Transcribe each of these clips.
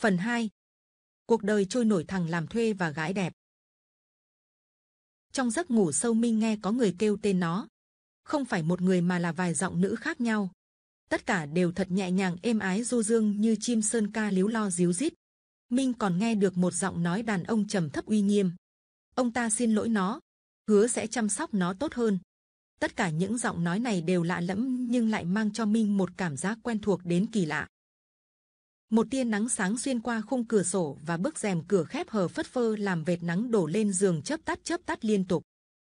Phần 2 Cuộc đời trôi nổi thằng làm thuê và gái đẹp Trong giấc ngủ sâu Minh nghe có người kêu tên nó. Không phải một người mà là vài giọng nữ khác nhau. Tất cả đều thật nhẹ nhàng êm ái du dương như chim sơn ca líu lo díu dít. Minh còn nghe được một giọng nói đàn ông trầm thấp uy nghiêm. Ông ta xin lỗi nó, hứa sẽ chăm sóc nó tốt hơn. Tất cả những giọng nói này đều lạ lẫm nhưng lại mang cho Minh một cảm giác quen thuộc đến kỳ lạ một tia nắng sáng xuyên qua khung cửa sổ và bức rèm cửa khép hờ phất phơ làm vệt nắng đổ lên giường chớp tắt chớp tắt liên tục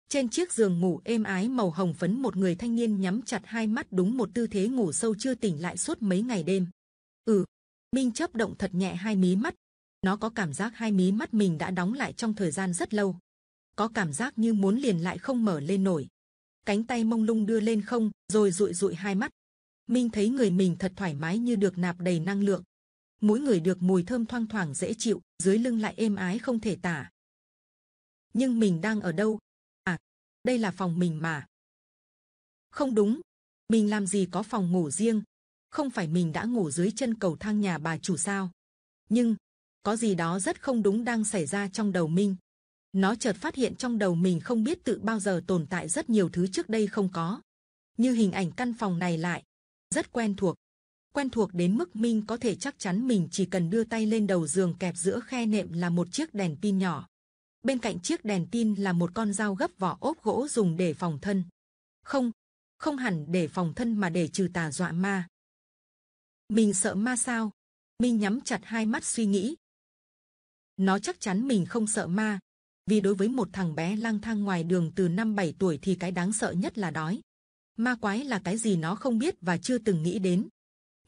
trên chiếc giường ngủ êm ái màu hồng phấn một người thanh niên nhắm chặt hai mắt đúng một tư thế ngủ sâu chưa tỉnh lại suốt mấy ngày đêm ừ minh chớp động thật nhẹ hai mí mắt nó có cảm giác hai mí mắt mình đã đóng lại trong thời gian rất lâu có cảm giác như muốn liền lại không mở lên nổi cánh tay mông lung đưa lên không rồi dụi dụi hai mắt minh thấy người mình thật thoải mái như được nạp đầy năng lượng mỗi người được mùi thơm thoang thoảng dễ chịu, dưới lưng lại êm ái không thể tả. Nhưng mình đang ở đâu? À, đây là phòng mình mà. Không đúng, mình làm gì có phòng ngủ riêng? Không phải mình đã ngủ dưới chân cầu thang nhà bà chủ sao? Nhưng, có gì đó rất không đúng đang xảy ra trong đầu Minh. Nó chợt phát hiện trong đầu mình không biết tự bao giờ tồn tại rất nhiều thứ trước đây không có. Như hình ảnh căn phòng này lại, rất quen thuộc quen thuộc đến mức Minh có thể chắc chắn mình chỉ cần đưa tay lên đầu giường kẹp giữa khe nệm là một chiếc đèn pin nhỏ. Bên cạnh chiếc đèn pin là một con dao gấp vỏ ốp gỗ dùng để phòng thân. Không, không hẳn để phòng thân mà để trừ tà dọa ma. Mình sợ ma sao? Minh nhắm chặt hai mắt suy nghĩ. Nó chắc chắn mình không sợ ma, vì đối với một thằng bé lang thang ngoài đường từ năm 7 tuổi thì cái đáng sợ nhất là đói. Ma quái là cái gì nó không biết và chưa từng nghĩ đến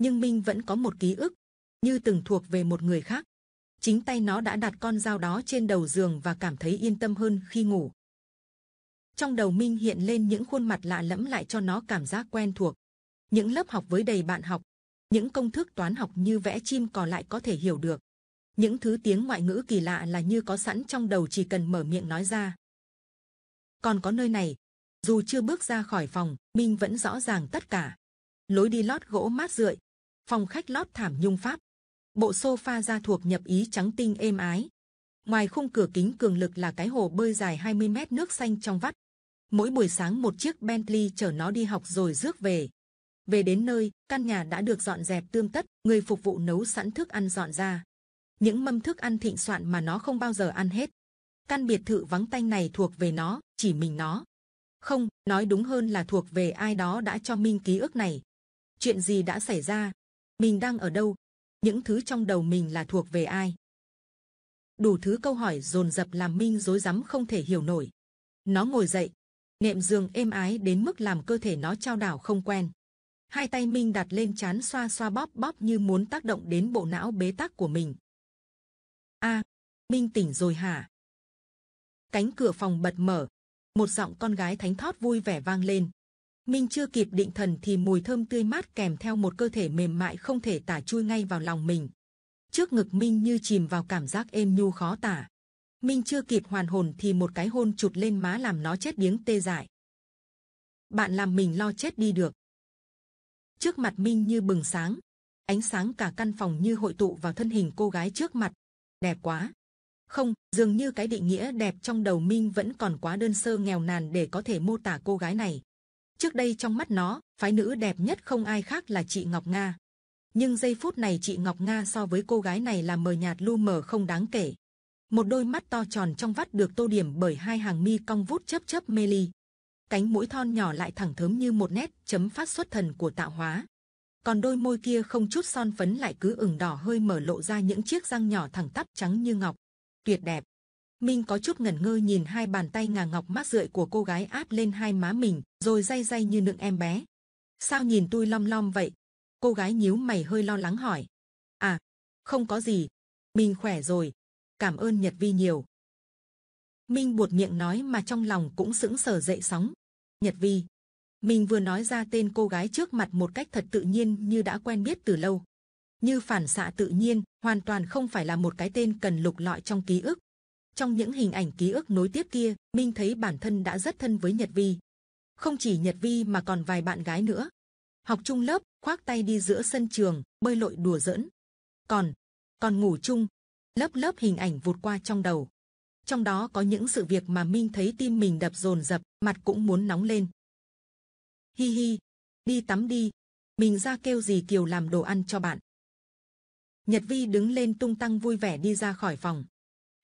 nhưng Minh vẫn có một ký ức, như từng thuộc về một người khác. Chính tay nó đã đặt con dao đó trên đầu giường và cảm thấy yên tâm hơn khi ngủ. Trong đầu Minh hiện lên những khuôn mặt lạ lẫm lại cho nó cảm giác quen thuộc. Những lớp học với đầy bạn học, những công thức toán học như vẽ chim còn lại có thể hiểu được. Những thứ tiếng ngoại ngữ kỳ lạ là như có sẵn trong đầu chỉ cần mở miệng nói ra. Còn có nơi này, dù chưa bước ra khỏi phòng, Minh vẫn rõ ràng tất cả. Lối đi lót gỗ mát rượi, phòng khách lót thảm nhung pháp, bộ sofa da thuộc nhập ý trắng tinh êm ái. Ngoài khung cửa kính cường lực là cái hồ bơi dài 20 mét nước xanh trong vắt. Mỗi buổi sáng một chiếc Bentley chở nó đi học rồi rước về. Về đến nơi, căn nhà đã được dọn dẹp tươm tất, người phục vụ nấu sẵn thức ăn dọn ra. Những mâm thức ăn thịnh soạn mà nó không bao giờ ăn hết. Căn biệt thự vắng tanh này thuộc về nó, chỉ mình nó. Không, nói đúng hơn là thuộc về ai đó đã cho Minh ký ức này. Chuyện gì đã xảy ra, mình đang ở đâu? Những thứ trong đầu mình là thuộc về ai? Đủ thứ câu hỏi dồn dập làm Minh rối rắm không thể hiểu nổi. Nó ngồi dậy, nệm giường êm ái đến mức làm cơ thể nó trao đảo không quen. Hai tay Minh đặt lên chán xoa xoa bóp bóp như muốn tác động đến bộ não bế tắc của mình. A, Minh tỉnh rồi hả? Cánh cửa phòng bật mở, một giọng con gái thánh thót vui vẻ vang lên. Minh chưa kịp định thần thì mùi thơm tươi mát kèm theo một cơ thể mềm mại không thể tả chui ngay vào lòng mình. Trước ngực Minh như chìm vào cảm giác êm nhu khó tả. Minh chưa kịp hoàn hồn thì một cái hôn chụt lên má làm nó chết điếng tê dại. Bạn làm mình lo chết đi được. Trước mặt Minh như bừng sáng, ánh sáng cả căn phòng như hội tụ vào thân hình cô gái trước mặt. Đẹp quá! Không, dường như cái định nghĩa đẹp trong đầu Minh vẫn còn quá đơn sơ nghèo nàn để có thể mô tả cô gái này. Trước đây trong mắt nó, phái nữ đẹp nhất không ai khác là chị Ngọc Nga. Nhưng giây phút này chị Ngọc Nga so với cô gái này là mờ nhạt lu mờ không đáng kể. Một đôi mắt to tròn trong vắt được tô điểm bởi hai hàng mi cong vút chớp chớp mê ly. Cánh mũi thon nhỏ lại thẳng thớm như một nét chấm phát xuất thần của tạo hóa. Còn đôi môi kia không chút son phấn lại cứ ửng đỏ hơi mở lộ ra những chiếc răng nhỏ thẳng tắp trắng như ngọc. Tuyệt đẹp. Minh có chút ngẩn ngơ nhìn hai bàn tay ngà ngọc mát rượi của cô gái áp lên hai má mình, rồi day day như nựng em bé. Sao nhìn tôi long long vậy? Cô gái nhíu mày hơi lo lắng hỏi. À, không có gì. Minh khỏe rồi. Cảm ơn Nhật Vi nhiều. Minh buột miệng nói mà trong lòng cũng sững sờ dậy sóng. Nhật Vi. Minh vừa nói ra tên cô gái trước mặt một cách thật tự nhiên như đã quen biết từ lâu. Như phản xạ tự nhiên, hoàn toàn không phải là một cái tên cần lục lọi trong ký ức, trong những hình ảnh ký ức nối tiếp kia, Minh thấy bản thân đã rất thân với Nhật Vi. Không chỉ Nhật Vi mà còn vài bạn gái nữa. Học chung lớp, khoác tay đi giữa sân trường, bơi lội đùa giỡn. Còn, còn ngủ chung, lớp lớp hình ảnh vụt qua trong đầu. Trong đó có những sự việc mà Minh thấy tim mình đập dồn dập, mặt cũng muốn nóng lên. Hi hi, đi tắm đi, mình ra kêu gì Kiều làm đồ ăn cho bạn. Nhật Vi đứng lên tung tăng vui vẻ đi ra khỏi phòng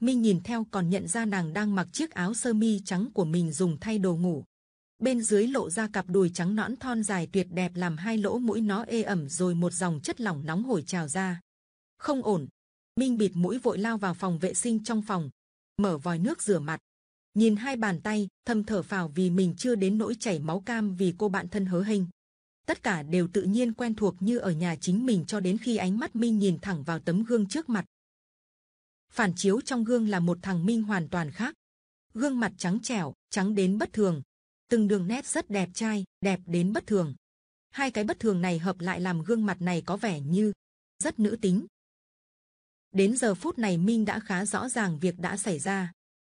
mi nhìn theo còn nhận ra nàng đang mặc chiếc áo sơ mi trắng của mình dùng thay đồ ngủ bên dưới lộ ra cặp đùi trắng nõn thon dài tuyệt đẹp làm hai lỗ mũi nó ê ẩm rồi một dòng chất lỏng nóng hổi trào ra không ổn minh bịt mũi vội lao vào phòng vệ sinh trong phòng mở vòi nước rửa mặt nhìn hai bàn tay thầm thở phào vì mình chưa đến nỗi chảy máu cam vì cô bạn thân hớ hình tất cả đều tự nhiên quen thuộc như ở nhà chính mình cho đến khi ánh mắt minh nhìn thẳng vào tấm gương trước mặt phản chiếu trong gương là một thằng minh hoàn toàn khác gương mặt trắng trẻo trắng đến bất thường từng đường nét rất đẹp trai đẹp đến bất thường hai cái bất thường này hợp lại làm gương mặt này có vẻ như rất nữ tính đến giờ phút này minh đã khá rõ ràng việc đã xảy ra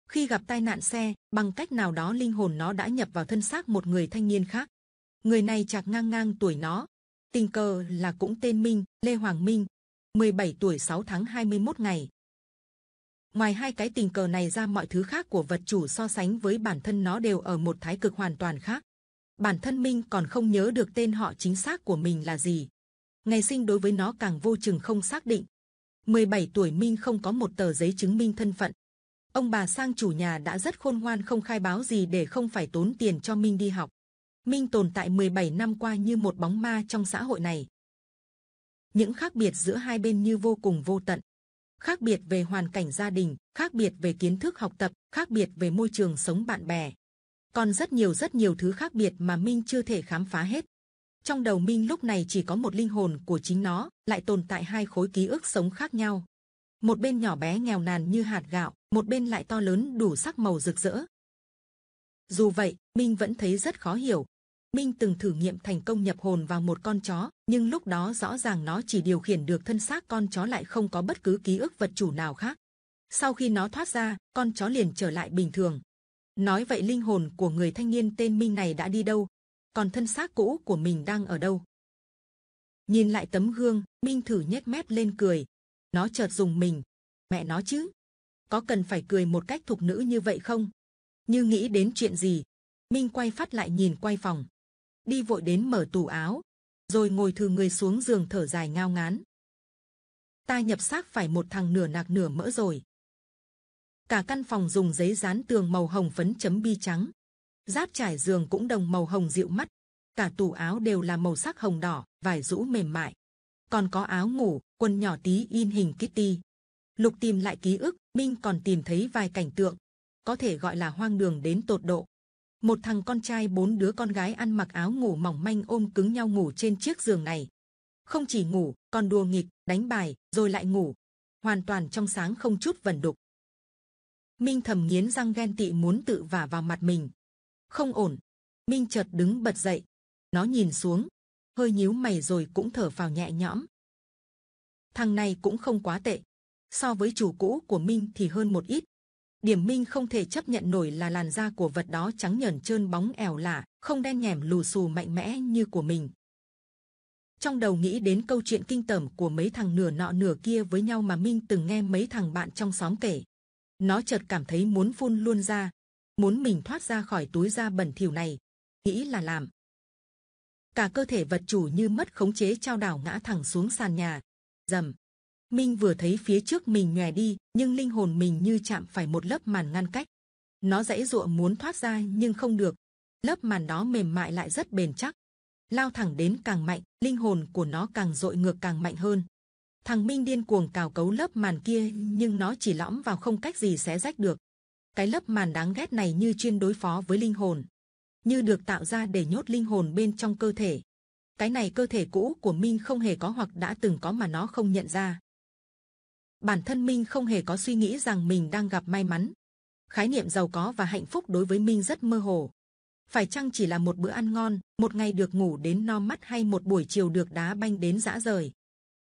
khi gặp tai nạn xe bằng cách nào đó linh hồn nó đã nhập vào thân xác một người thanh niên khác người này chạc ngang ngang tuổi nó tình cờ là cũng tên minh lê hoàng minh 17 tuổi 6 tháng 21 ngày Ngoài hai cái tình cờ này ra mọi thứ khác của vật chủ so sánh với bản thân nó đều ở một thái cực hoàn toàn khác. Bản thân Minh còn không nhớ được tên họ chính xác của mình là gì. Ngày sinh đối với nó càng vô chừng không xác định. 17 tuổi Minh không có một tờ giấy chứng minh thân phận. Ông bà sang chủ nhà đã rất khôn ngoan không khai báo gì để không phải tốn tiền cho Minh đi học. Minh tồn tại 17 năm qua như một bóng ma trong xã hội này. Những khác biệt giữa hai bên như vô cùng vô tận khác biệt về hoàn cảnh gia đình, khác biệt về kiến thức học tập, khác biệt về môi trường sống bạn bè. Còn rất nhiều rất nhiều thứ khác biệt mà Minh chưa thể khám phá hết. Trong đầu Minh lúc này chỉ có một linh hồn của chính nó, lại tồn tại hai khối ký ức sống khác nhau. Một bên nhỏ bé nghèo nàn như hạt gạo, một bên lại to lớn đủ sắc màu rực rỡ. Dù vậy, Minh vẫn thấy rất khó hiểu, Minh từng thử nghiệm thành công nhập hồn vào một con chó, nhưng lúc đó rõ ràng nó chỉ điều khiển được thân xác con chó lại không có bất cứ ký ức vật chủ nào khác. Sau khi nó thoát ra, con chó liền trở lại bình thường. Nói vậy linh hồn của người thanh niên tên Minh này đã đi đâu? Còn thân xác cũ của mình đang ở đâu? Nhìn lại tấm gương, Minh thử nhếch mép lên cười. Nó chợt dùng mình. Mẹ nó chứ? Có cần phải cười một cách thục nữ như vậy không? Như nghĩ đến chuyện gì? Minh quay phát lại nhìn quay phòng đi vội đến mở tủ áo, rồi ngồi thừ người xuống giường thở dài ngao ngán. Ta nhập xác phải một thằng nửa nạc nửa mỡ rồi. Cả căn phòng dùng giấy dán tường màu hồng phấn chấm bi trắng. Giáp trải giường cũng đồng màu hồng dịu mắt. Cả tủ áo đều là màu sắc hồng đỏ, vải rũ mềm mại. Còn có áo ngủ, quần nhỏ tí in hình Kitty. Lục tìm lại ký ức, Minh còn tìm thấy vài cảnh tượng. Có thể gọi là hoang đường đến tột độ một thằng con trai bốn đứa con gái ăn mặc áo ngủ mỏng manh ôm cứng nhau ngủ trên chiếc giường này không chỉ ngủ còn đùa nghịch đánh bài rồi lại ngủ hoàn toàn trong sáng không chút vẩn đục minh thầm nghiến răng ghen tị muốn tự vả vào mặt mình không ổn minh chợt đứng bật dậy nó nhìn xuống hơi nhíu mày rồi cũng thở phào nhẹ nhõm thằng này cũng không quá tệ so với chủ cũ của minh thì hơn một ít điểm minh không thể chấp nhận nổi là làn da của vật đó trắng nhờn trơn bóng ẻo lả không đen nhèm lù xù mạnh mẽ như của mình trong đầu nghĩ đến câu chuyện kinh tởm của mấy thằng nửa nọ nửa kia với nhau mà minh từng nghe mấy thằng bạn trong xóm kể nó chợt cảm thấy muốn phun luôn ra muốn mình thoát ra khỏi túi da bẩn thỉu này nghĩ là làm cả cơ thể vật chủ như mất khống chế trao đảo ngã thẳng xuống sàn nhà dầm Minh vừa thấy phía trước mình nhòe đi, nhưng linh hồn mình như chạm phải một lớp màn ngăn cách. Nó dãy dụa muốn thoát ra nhưng không được. Lớp màn đó mềm mại lại rất bền chắc. Lao thẳng đến càng mạnh, linh hồn của nó càng dội ngược càng mạnh hơn. Thằng Minh điên cuồng cào cấu lớp màn kia nhưng nó chỉ lõm vào không cách gì xé rách được. Cái lớp màn đáng ghét này như chuyên đối phó với linh hồn. Như được tạo ra để nhốt linh hồn bên trong cơ thể. Cái này cơ thể cũ của Minh không hề có hoặc đã từng có mà nó không nhận ra bản thân minh không hề có suy nghĩ rằng mình đang gặp may mắn khái niệm giàu có và hạnh phúc đối với minh rất mơ hồ phải chăng chỉ là một bữa ăn ngon một ngày được ngủ đến no mắt hay một buổi chiều được đá banh đến dã rời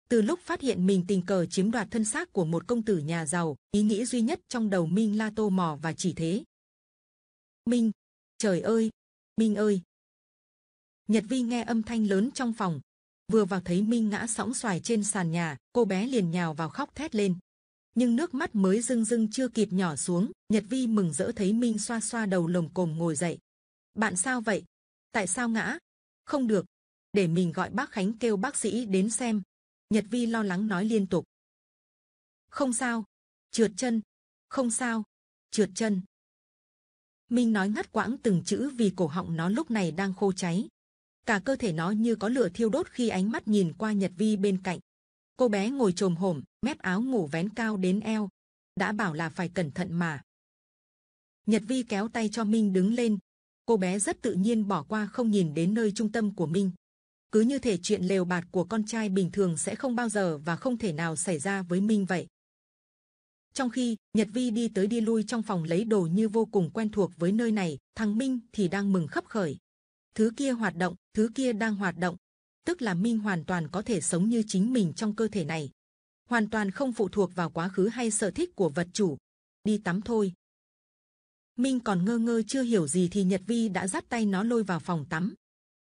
từ lúc phát hiện mình tình cờ chiếm đoạt thân xác của một công tử nhà giàu ý nghĩ duy nhất trong đầu minh la tô mò và chỉ thế minh trời ơi minh ơi nhật vi nghe âm thanh lớn trong phòng vừa vào thấy minh ngã sóng xoài trên sàn nhà cô bé liền nhào vào khóc thét lên nhưng nước mắt mới dưng dưng chưa kịp nhỏ xuống nhật vi mừng rỡ thấy minh xoa xoa đầu lồng cồm ngồi dậy bạn sao vậy tại sao ngã không được để mình gọi bác khánh kêu bác sĩ đến xem nhật vi lo lắng nói liên tục không sao trượt chân không sao trượt chân minh nói ngắt quãng từng chữ vì cổ họng nó lúc này đang khô cháy cả cơ thể nó như có lửa thiêu đốt khi ánh mắt nhìn qua Nhật Vi bên cạnh. Cô bé ngồi trồm hổm, mép áo ngủ vén cao đến eo. Đã bảo là phải cẩn thận mà. Nhật Vi kéo tay cho Minh đứng lên. Cô bé rất tự nhiên bỏ qua không nhìn đến nơi trung tâm của Minh. Cứ như thể chuyện lều bạt của con trai bình thường sẽ không bao giờ và không thể nào xảy ra với Minh vậy. Trong khi, Nhật Vi đi tới đi lui trong phòng lấy đồ như vô cùng quen thuộc với nơi này, thằng Minh thì đang mừng khấp khởi. Thứ kia hoạt động, thứ kia đang hoạt động, tức là Minh hoàn toàn có thể sống như chính mình trong cơ thể này, hoàn toàn không phụ thuộc vào quá khứ hay sở thích của vật chủ. Đi tắm thôi. Minh còn ngơ ngơ chưa hiểu gì thì Nhật Vi đã dắt tay nó lôi vào phòng tắm,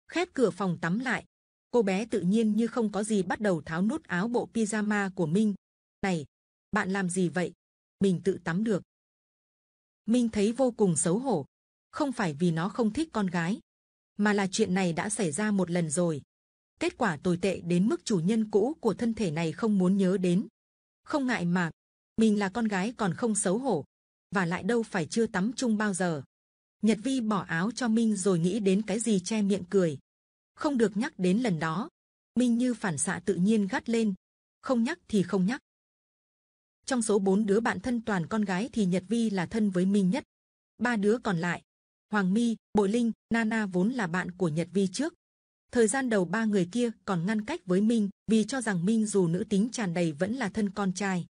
khép cửa phòng tắm lại. Cô bé tự nhiên như không có gì bắt đầu tháo nút áo bộ pyjama của Minh. Này, bạn làm gì vậy? Mình tự tắm được. Minh thấy vô cùng xấu hổ. Không phải vì nó không thích con gái, mà là chuyện này đã xảy ra một lần rồi. Kết quả tồi tệ đến mức chủ nhân cũ của thân thể này không muốn nhớ đến. Không ngại mà, mình là con gái còn không xấu hổ, và lại đâu phải chưa tắm chung bao giờ. Nhật Vi bỏ áo cho Minh rồi nghĩ đến cái gì che miệng cười. Không được nhắc đến lần đó. Minh như phản xạ tự nhiên gắt lên. Không nhắc thì không nhắc. Trong số bốn đứa bạn thân toàn con gái thì Nhật Vi là thân với Minh nhất. Ba đứa còn lại, Hoàng Mi, Bội Linh, Nana vốn là bạn của Nhật Vi trước. Thời gian đầu ba người kia còn ngăn cách với Minh vì cho rằng Minh dù nữ tính tràn đầy vẫn là thân con trai.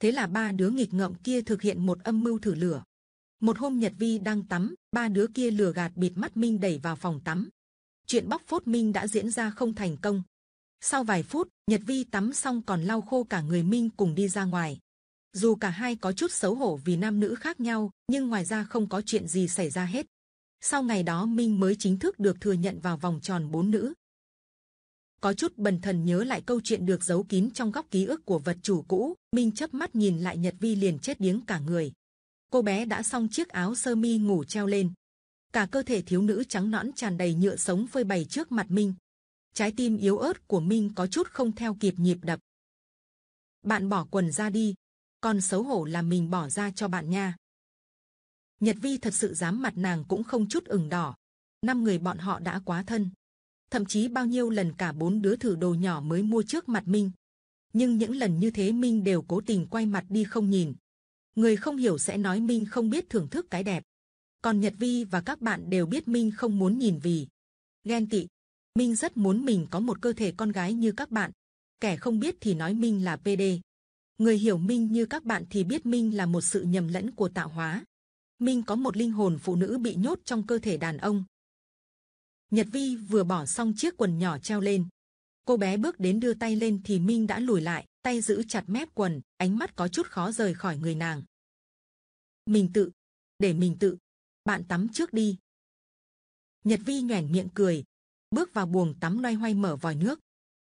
Thế là ba đứa nghịch ngợm kia thực hiện một âm mưu thử lửa. Một hôm Nhật Vi đang tắm, ba đứa kia lừa gạt bịt mắt Minh đẩy vào phòng tắm. Chuyện bóc phốt Minh đã diễn ra không thành công. Sau vài phút, Nhật Vi tắm xong còn lau khô cả người Minh cùng đi ra ngoài. Dù cả hai có chút xấu hổ vì nam nữ khác nhau, nhưng ngoài ra không có chuyện gì xảy ra hết. Sau ngày đó Minh mới chính thức được thừa nhận vào vòng tròn bốn nữ. Có chút bần thần nhớ lại câu chuyện được giấu kín trong góc ký ức của vật chủ cũ, Minh chớp mắt nhìn lại Nhật Vi liền chết điếng cả người. Cô bé đã xong chiếc áo sơ mi ngủ treo lên. Cả cơ thể thiếu nữ trắng nõn tràn đầy nhựa sống phơi bày trước mặt Minh. Trái tim yếu ớt của Minh có chút không theo kịp nhịp đập. Bạn bỏ quần ra đi, còn xấu hổ là mình bỏ ra cho bạn nha. Nhật Vi thật sự dám mặt nàng cũng không chút ửng đỏ. Năm người bọn họ đã quá thân, thậm chí bao nhiêu lần cả bốn đứa thử đồ nhỏ mới mua trước mặt Minh. Nhưng những lần như thế Minh đều cố tình quay mặt đi không nhìn. Người không hiểu sẽ nói Minh không biết thưởng thức cái đẹp. Còn Nhật Vi và các bạn đều biết Minh không muốn nhìn vì ghen tị. Minh rất muốn mình có một cơ thể con gái như các bạn. Kẻ không biết thì nói Minh là PD. Người hiểu Minh như các bạn thì biết Minh là một sự nhầm lẫn của tạo hóa. Minh có một linh hồn phụ nữ bị nhốt trong cơ thể đàn ông. Nhật Vi vừa bỏ xong chiếc quần nhỏ treo lên. Cô bé bước đến đưa tay lên thì Minh đã lùi lại, tay giữ chặt mép quần, ánh mắt có chút khó rời khỏi người nàng. Mình tự, để mình tự, bạn tắm trước đi. Nhật Vi nhèn miệng cười, bước vào buồng tắm loay hoay mở vòi nước.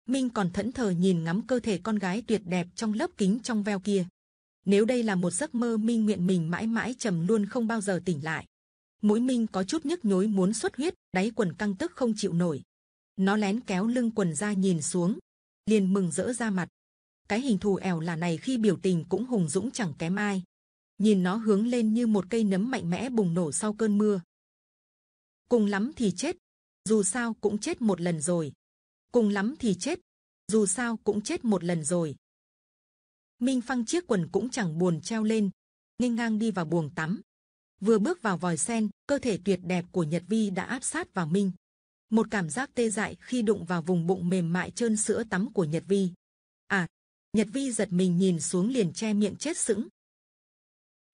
Minh còn thẫn thờ nhìn ngắm cơ thể con gái tuyệt đẹp trong lớp kính trong veo kia. Nếu đây là một giấc mơ Minh nguyện mình mãi mãi trầm luôn không bao giờ tỉnh lại. Mũi Minh có chút nhức nhối muốn xuất huyết, đáy quần căng tức không chịu nổi. Nó lén kéo lưng quần ra nhìn xuống, liền mừng rỡ ra mặt. Cái hình thù ẻo là này khi biểu tình cũng hùng dũng chẳng kém ai. Nhìn nó hướng lên như một cây nấm mạnh mẽ bùng nổ sau cơn mưa. Cùng lắm thì chết, dù sao cũng chết một lần rồi. Cùng lắm thì chết, dù sao cũng chết một lần rồi. Minh Phăng chiếc quần cũng chẳng buồn treo lên, nghênh ngang đi vào buồng tắm. Vừa bước vào vòi sen, cơ thể tuyệt đẹp của Nhật Vi đã áp sát vào Minh. Một cảm giác tê dại khi đụng vào vùng bụng mềm mại trơn sữa tắm của Nhật Vi. À, Nhật Vi giật mình nhìn xuống liền che miệng chết sững.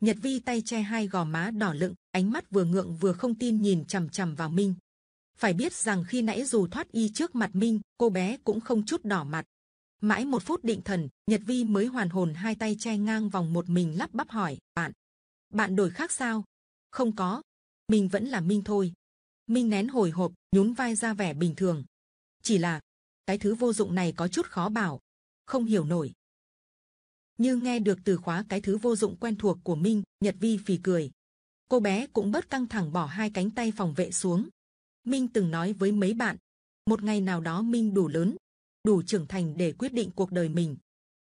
Nhật Vi tay che hai gò má đỏ lựng, ánh mắt vừa ngượng vừa không tin nhìn c h vào Minh. Phải biết rằng khi nãy dù thoát y trước mặt Minh, cô bé cũng không chút đỏ mặt, Mãi một phút định thần, Nhật Vi mới hoàn hồn hai tay che ngang vòng một mình lắp bắp hỏi, bạn, bạn đổi khác sao? Không có, mình vẫn là Minh thôi. Minh nén hồi hộp, nhún vai ra vẻ bình thường. Chỉ là, cái thứ vô dụng này có chút khó bảo, không hiểu nổi. Như nghe được từ khóa cái thứ vô dụng quen thuộc của Minh, Nhật Vi phì cười. Cô bé cũng bớt căng thẳng bỏ hai cánh tay phòng vệ xuống. Minh từng nói với mấy bạn, một ngày nào đó Minh đủ lớn đủ trưởng thành để quyết định cuộc đời mình.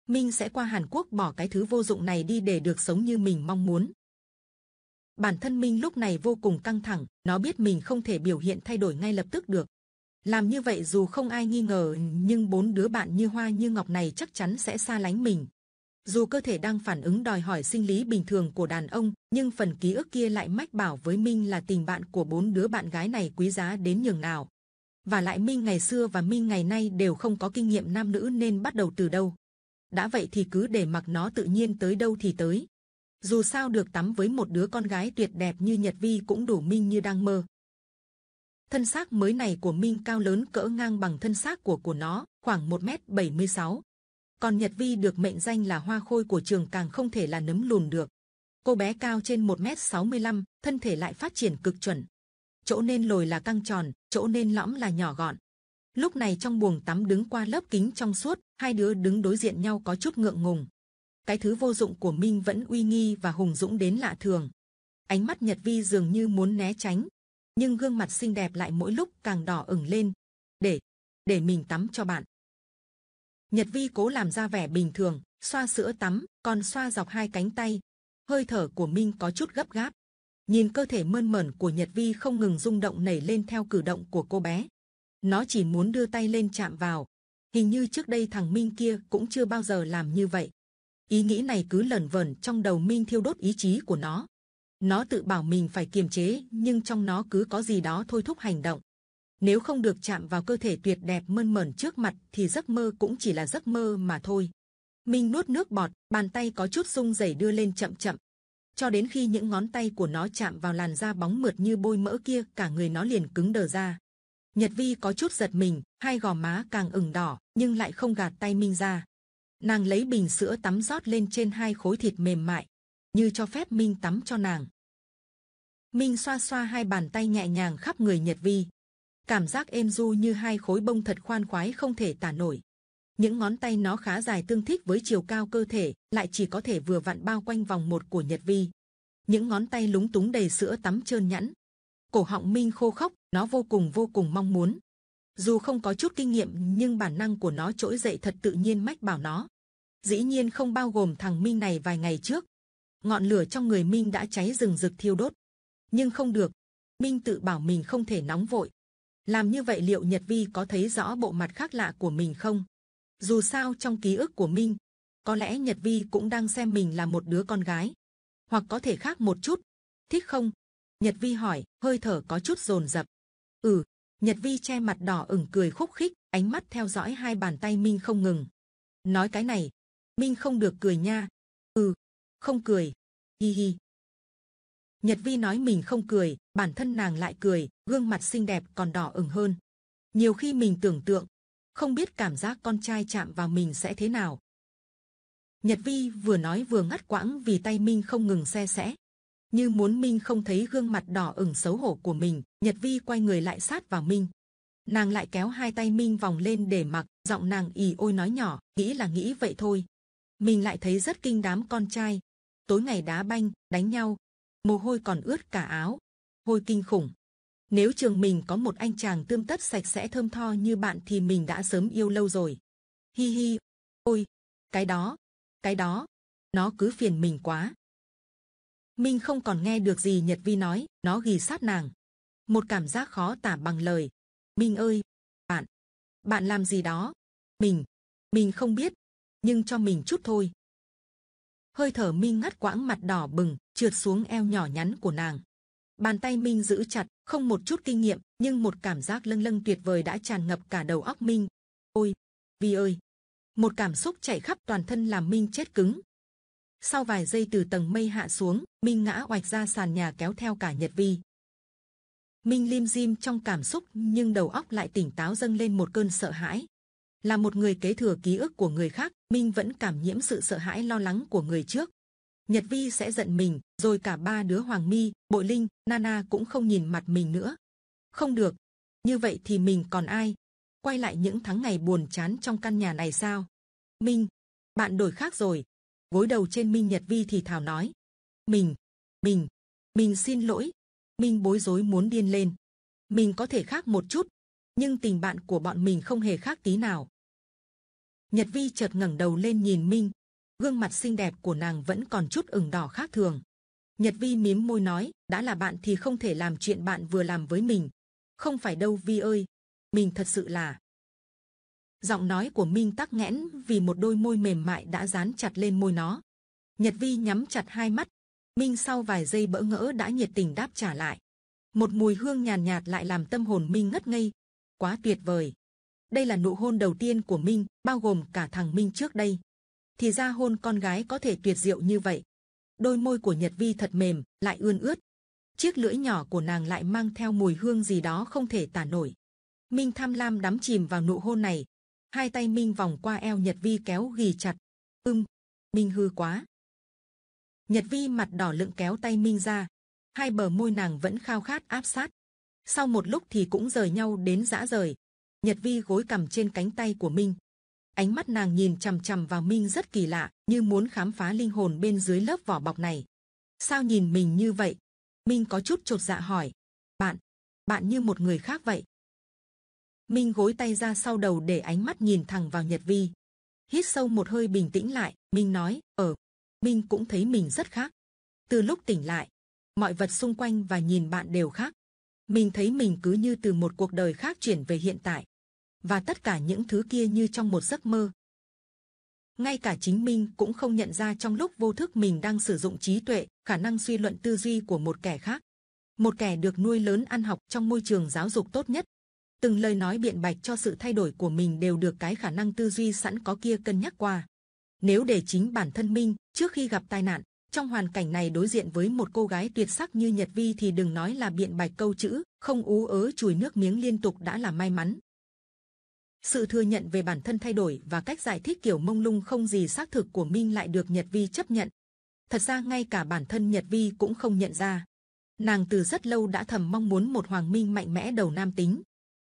Minh sẽ qua Hàn Quốc bỏ cái thứ vô dụng này đi để được sống như mình mong muốn. Bản thân Minh lúc này vô cùng căng thẳng, nó biết mình không thể biểu hiện thay đổi ngay lập tức được. Làm như vậy dù không ai nghi ngờ nhưng bốn đứa bạn như hoa như ngọc này chắc chắn sẽ xa lánh mình. Dù cơ thể đang phản ứng đòi hỏi sinh lý bình thường của đàn ông, nhưng phần ký ức kia lại mách bảo với Minh là tình bạn của bốn đứa bạn gái này quý giá đến nhường nào và lại Minh ngày xưa và Minh ngày nay đều không có kinh nghiệm nam nữ nên bắt đầu từ đâu. Đã vậy thì cứ để mặc nó tự nhiên tới đâu thì tới. Dù sao được tắm với một đứa con gái tuyệt đẹp như Nhật Vi cũng đủ Minh như đang mơ. Thân xác mới này của Minh cao lớn cỡ ngang bằng thân xác của của nó, khoảng 1m76. Còn Nhật Vi được mệnh danh là hoa khôi của trường càng không thể là nấm lùn được. Cô bé cao trên 1m65, thân thể lại phát triển cực chuẩn. Chỗ nên lồi là căng tròn, chỗ nên lõm là nhỏ gọn. Lúc này trong buồng tắm đứng qua lớp kính trong suốt, hai đứa đứng đối diện nhau có chút ngượng ngùng. Cái thứ vô dụng của Minh vẫn uy nghi và hùng dũng đến lạ thường. Ánh mắt Nhật Vi dường như muốn né tránh, nhưng gương mặt xinh đẹp lại mỗi lúc càng đỏ ửng lên. Để, để mình tắm cho bạn. Nhật Vi cố làm ra vẻ bình thường, xoa sữa tắm, còn xoa dọc hai cánh tay. Hơi thở của Minh có chút gấp gáp nhìn cơ thể mơn mởn của Nhật Vi không ngừng rung động nảy lên theo cử động của cô bé. Nó chỉ muốn đưa tay lên chạm vào. Hình như trước đây thằng Minh kia cũng chưa bao giờ làm như vậy. Ý nghĩ này cứ lẩn vẩn trong đầu Minh thiêu đốt ý chí của nó. Nó tự bảo mình phải kiềm chế nhưng trong nó cứ có gì đó thôi thúc hành động. Nếu không được chạm vào cơ thể tuyệt đẹp mơn mởn trước mặt thì giấc mơ cũng chỉ là giấc mơ mà thôi. Minh nuốt nước bọt, bàn tay có chút rung rẩy đưa lên chậm chậm, cho đến khi những ngón tay của nó chạm vào làn da bóng mượt như bôi mỡ kia, cả người nó liền cứng đờ ra. Nhật Vi có chút giật mình, hai gò má càng ửng đỏ, nhưng lại không gạt tay Minh ra. Nàng lấy bình sữa tắm rót lên trên hai khối thịt mềm mại, như cho phép Minh tắm cho nàng. Minh xoa xoa hai bàn tay nhẹ nhàng khắp người Nhật Vi. Cảm giác êm du như hai khối bông thật khoan khoái không thể tả nổi những ngón tay nó khá dài tương thích với chiều cao cơ thể, lại chỉ có thể vừa vặn bao quanh vòng một của Nhật Vi. Những ngón tay lúng túng đầy sữa tắm trơn nhẵn. Cổ họng Minh khô khốc nó vô cùng vô cùng mong muốn. Dù không có chút kinh nghiệm nhưng bản năng của nó trỗi dậy thật tự nhiên mách bảo nó. Dĩ nhiên không bao gồm thằng Minh này vài ngày trước. Ngọn lửa trong người Minh đã cháy rừng rực thiêu đốt. Nhưng không được, Minh tự bảo mình không thể nóng vội. Làm như vậy liệu Nhật Vi có thấy rõ bộ mặt khác lạ của mình không? Dù sao trong ký ức của Minh, có lẽ Nhật Vi cũng đang xem mình là một đứa con gái, hoặc có thể khác một chút. Thích không? Nhật Vi hỏi, hơi thở có chút rồn rập. Ừ, Nhật Vi che mặt đỏ ửng cười khúc khích, ánh mắt theo dõi hai bàn tay Minh không ngừng. Nói cái này, Minh không được cười nha. Ừ, không cười. Hi hi. Nhật Vi nói mình không cười, bản thân nàng lại cười, gương mặt xinh đẹp còn đỏ ửng hơn. Nhiều khi mình tưởng tượng, không biết cảm giác con trai chạm vào mình sẽ thế nào. Nhật Vi vừa nói vừa ngắt quãng vì tay Minh không ngừng xe xẽ. Như muốn Minh không thấy gương mặt đỏ ửng xấu hổ của mình, Nhật Vi quay người lại sát vào Minh. Nàng lại kéo hai tay Minh vòng lên để mặc, giọng nàng ì ôi nói nhỏ, nghĩ là nghĩ vậy thôi. Mình lại thấy rất kinh đám con trai. Tối ngày đá banh, đánh nhau, mồ hôi còn ướt cả áo. Hôi kinh khủng, nếu trường mình có một anh chàng tươm tất sạch sẽ thơm tho như bạn thì mình đã sớm yêu lâu rồi. Hi hi, ôi, cái đó, cái đó, nó cứ phiền mình quá. Minh không còn nghe được gì Nhật Vi nói, nó ghi sát nàng. Một cảm giác khó tả bằng lời. Minh ơi, bạn, bạn làm gì đó? Mình, mình không biết, nhưng cho mình chút thôi. Hơi thở Minh ngắt quãng mặt đỏ bừng, trượt xuống eo nhỏ nhắn của nàng. Bàn tay Minh giữ chặt, không một chút kinh nghiệm, nhưng một cảm giác lâng lâng tuyệt vời đã tràn ngập cả đầu óc Minh. Ôi, Vi ơi! Một cảm xúc chạy khắp toàn thân làm Minh chết cứng. Sau vài giây từ tầng mây hạ xuống, Minh ngã oạch ra sàn nhà kéo theo cả Nhật Vi. Minh lim dim trong cảm xúc nhưng đầu óc lại tỉnh táo dâng lên một cơn sợ hãi. Là một người kế thừa ký ức của người khác, Minh vẫn cảm nhiễm sự sợ hãi lo lắng của người trước, Nhật Vi sẽ giận mình, rồi cả ba đứa Hoàng Mi, Bội Linh, Nana cũng không nhìn mặt mình nữa. Không được, như vậy thì mình còn ai? Quay lại những tháng ngày buồn chán trong căn nhà này sao? Minh, bạn đổi khác rồi. Gối đầu trên Minh Nhật Vi thì Thảo nói. Mình, mình, mình xin lỗi. Minh bối rối muốn điên lên. Mình có thể khác một chút, nhưng tình bạn của bọn mình không hề khác tí nào. Nhật Vi chợt ngẩng đầu lên nhìn Minh, gương mặt xinh đẹp của nàng vẫn còn chút ửng đỏ khác thường. Nhật Vi mím môi nói, đã là bạn thì không thể làm chuyện bạn vừa làm với mình. Không phải đâu Vi ơi, mình thật sự là. Giọng nói của Minh tắc nghẽn vì một đôi môi mềm mại đã dán chặt lên môi nó. Nhật Vi nhắm chặt hai mắt. Minh sau vài giây bỡ ngỡ đã nhiệt tình đáp trả lại. Một mùi hương nhàn nhạt, nhạt lại làm tâm hồn Minh ngất ngây. Quá tuyệt vời. Đây là nụ hôn đầu tiên của Minh, bao gồm cả thằng Minh trước đây thì ra hôn con gái có thể tuyệt diệu như vậy. Đôi môi của Nhật Vi thật mềm, lại ươn ướt. Chiếc lưỡi nhỏ của nàng lại mang theo mùi hương gì đó không thể tả nổi. Minh tham lam đắm chìm vào nụ hôn này. Hai tay Minh vòng qua eo Nhật Vi kéo ghi chặt. Ưm, Minh hư quá. Nhật Vi mặt đỏ lựng kéo tay Minh ra. Hai bờ môi nàng vẫn khao khát áp sát. Sau một lúc thì cũng rời nhau đến dã rời. Nhật Vi gối cằm trên cánh tay của Minh, ánh mắt nàng nhìn chằm chằm vào minh rất kỳ lạ như muốn khám phá linh hồn bên dưới lớp vỏ bọc này sao nhìn mình như vậy minh có chút trột dạ hỏi bạn bạn như một người khác vậy minh gối tay ra sau đầu để ánh mắt nhìn thẳng vào nhật vi hít sâu một hơi bình tĩnh lại minh nói ở ờ, minh cũng thấy mình rất khác từ lúc tỉnh lại mọi vật xung quanh và nhìn bạn đều khác mình thấy mình cứ như từ một cuộc đời khác chuyển về hiện tại và tất cả những thứ kia như trong một giấc mơ. Ngay cả chính mình cũng không nhận ra trong lúc vô thức mình đang sử dụng trí tuệ, khả năng suy luận tư duy của một kẻ khác. Một kẻ được nuôi lớn ăn học trong môi trường giáo dục tốt nhất. Từng lời nói biện bạch cho sự thay đổi của mình đều được cái khả năng tư duy sẵn có kia cân nhắc qua. Nếu để chính bản thân Minh, trước khi gặp tai nạn, trong hoàn cảnh này đối diện với một cô gái tuyệt sắc như Nhật Vi thì đừng nói là biện bạch câu chữ, không ú ớ chùi nước miếng liên tục đã là may mắn sự thừa nhận về bản thân thay đổi và cách giải thích kiểu mông lung không gì xác thực của Minh lại được Nhật Vi chấp nhận. Thật ra ngay cả bản thân Nhật Vi cũng không nhận ra. Nàng từ rất lâu đã thầm mong muốn một Hoàng Minh mạnh mẽ đầu nam tính.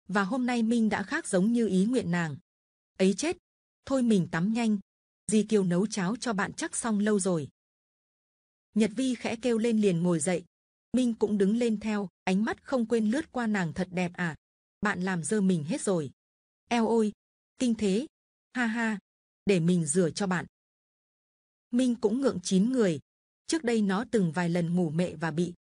Và hôm nay Minh đã khác giống như ý nguyện nàng. Ấy chết! Thôi mình tắm nhanh. Dì Kiều nấu cháo cho bạn chắc xong lâu rồi. Nhật Vi khẽ kêu lên liền ngồi dậy. Minh cũng đứng lên theo, ánh mắt không quên lướt qua nàng thật đẹp à. Bạn làm dơ mình hết rồi. Eo ôi, kinh thế, ha ha, để mình rửa cho bạn. Minh cũng ngượng chín người. Trước đây nó từng vài lần ngủ mẹ và bị.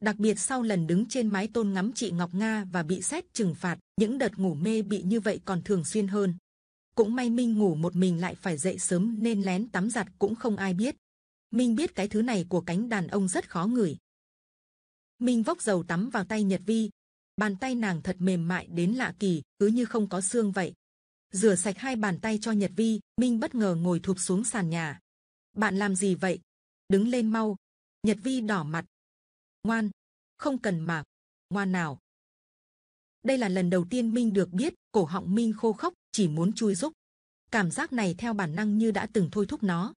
Đặc biệt sau lần đứng trên mái tôn ngắm chị Ngọc Nga và bị xét trừng phạt, những đợt ngủ mê bị như vậy còn thường xuyên hơn. Cũng may Minh ngủ một mình lại phải dậy sớm nên lén tắm giặt cũng không ai biết. Minh biết cái thứ này của cánh đàn ông rất khó ngửi. Minh vốc dầu tắm vào tay Nhật Vi, bàn tay nàng thật mềm mại đến lạ kỳ, cứ như không có xương vậy. Rửa sạch hai bàn tay cho Nhật Vi, Minh bất ngờ ngồi thụp xuống sàn nhà. Bạn làm gì vậy? Đứng lên mau. Nhật Vi đỏ mặt. Ngoan, không cần mà. Ngoan nào. Đây là lần đầu tiên Minh được biết cổ họng Minh khô khốc, chỉ muốn chui rúc. Cảm giác này theo bản năng như đã từng thôi thúc nó.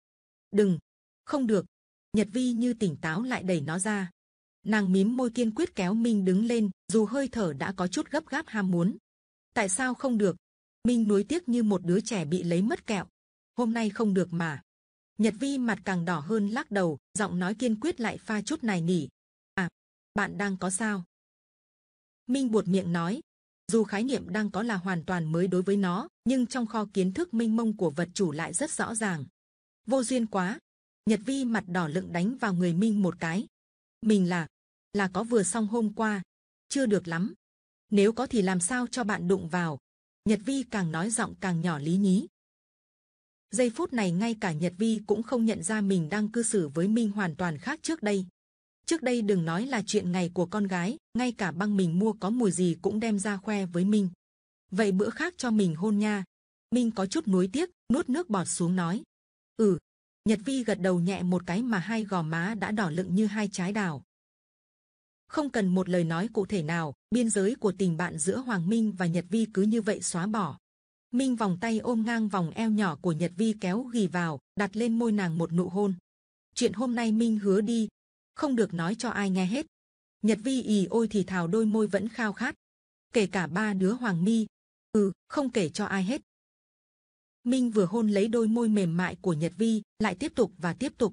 Đừng, không được. Nhật Vi như tỉnh táo lại đẩy nó ra nàng mím môi kiên quyết kéo minh đứng lên dù hơi thở đã có chút gấp gáp ham muốn tại sao không được minh nuối tiếc như một đứa trẻ bị lấy mất kẹo hôm nay không được mà nhật vi mặt càng đỏ hơn lắc đầu giọng nói kiên quyết lại pha chút này nỉ à bạn đang có sao minh buột miệng nói dù khái niệm đang có là hoàn toàn mới đối với nó nhưng trong kho kiến thức minh mông của vật chủ lại rất rõ ràng vô duyên quá nhật vi mặt đỏ lựng đánh vào người minh một cái mình là là có vừa xong hôm qua, chưa được lắm. Nếu có thì làm sao cho bạn đụng vào? Nhật Vi càng nói giọng càng nhỏ lý nhí. Giây phút này ngay cả Nhật Vi cũng không nhận ra mình đang cư xử với Minh hoàn toàn khác trước đây. Trước đây đừng nói là chuyện ngày của con gái, ngay cả băng mình mua có mùi gì cũng đem ra khoe với Minh. Vậy bữa khác cho mình hôn nha. Minh có chút nuối tiếc, nuốt nước bọt xuống nói. Ừ. Nhật Vi gật đầu nhẹ một cái mà hai gò má đã đỏ lựng như hai trái đào. Không cần một lời nói cụ thể nào, biên giới của tình bạn giữa Hoàng Minh và Nhật Vi cứ như vậy xóa bỏ. Minh vòng tay ôm ngang vòng eo nhỏ của Nhật Vi kéo ghi vào, đặt lên môi nàng một nụ hôn. Chuyện hôm nay Minh hứa đi, không được nói cho ai nghe hết. Nhật Vi ì ôi thì thào đôi môi vẫn khao khát. Kể cả ba đứa Hoàng Mi, ừ, không kể cho ai hết. Minh vừa hôn lấy đôi môi mềm mại của Nhật Vi, lại tiếp tục và tiếp tục.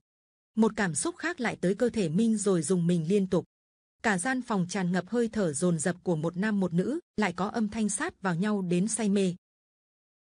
Một cảm xúc khác lại tới cơ thể Minh rồi dùng mình liên tục cả gian phòng tràn ngập hơi thở rồn rập của một nam một nữ, lại có âm thanh sát vào nhau đến say mê.